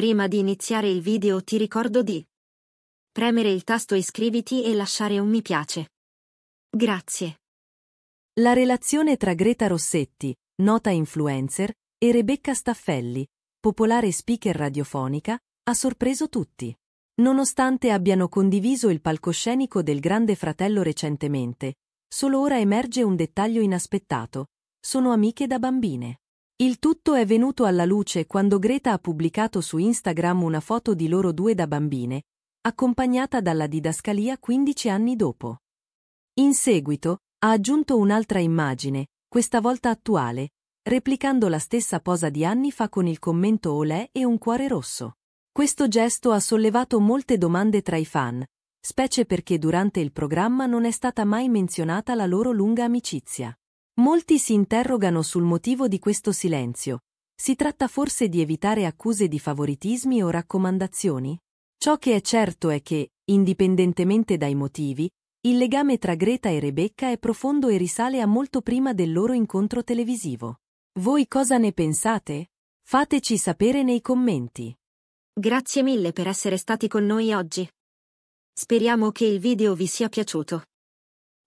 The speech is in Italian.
Prima di iniziare il video ti ricordo di premere il tasto iscriviti e lasciare un mi piace. Grazie. La relazione tra Greta Rossetti, nota influencer, e Rebecca Staffelli, popolare speaker radiofonica, ha sorpreso tutti. Nonostante abbiano condiviso il palcoscenico del Grande Fratello recentemente, solo ora emerge un dettaglio inaspettato. Sono amiche da bambine. Il tutto è venuto alla luce quando Greta ha pubblicato su Instagram una foto di loro due da bambine, accompagnata dalla didascalia 15 anni dopo. In seguito, ha aggiunto un'altra immagine, questa volta attuale, replicando la stessa posa di anni fa con il commento olè e un cuore rosso. Questo gesto ha sollevato molte domande tra i fan, specie perché durante il programma non è stata mai menzionata la loro lunga amicizia. Molti si interrogano sul motivo di questo silenzio. Si tratta forse di evitare accuse di favoritismi o raccomandazioni? Ciò che è certo è che, indipendentemente dai motivi, il legame tra Greta e Rebecca è profondo e risale a molto prima del loro incontro televisivo. Voi cosa ne pensate? Fateci sapere nei commenti. Grazie mille per essere stati con noi oggi. Speriamo che il video vi sia piaciuto.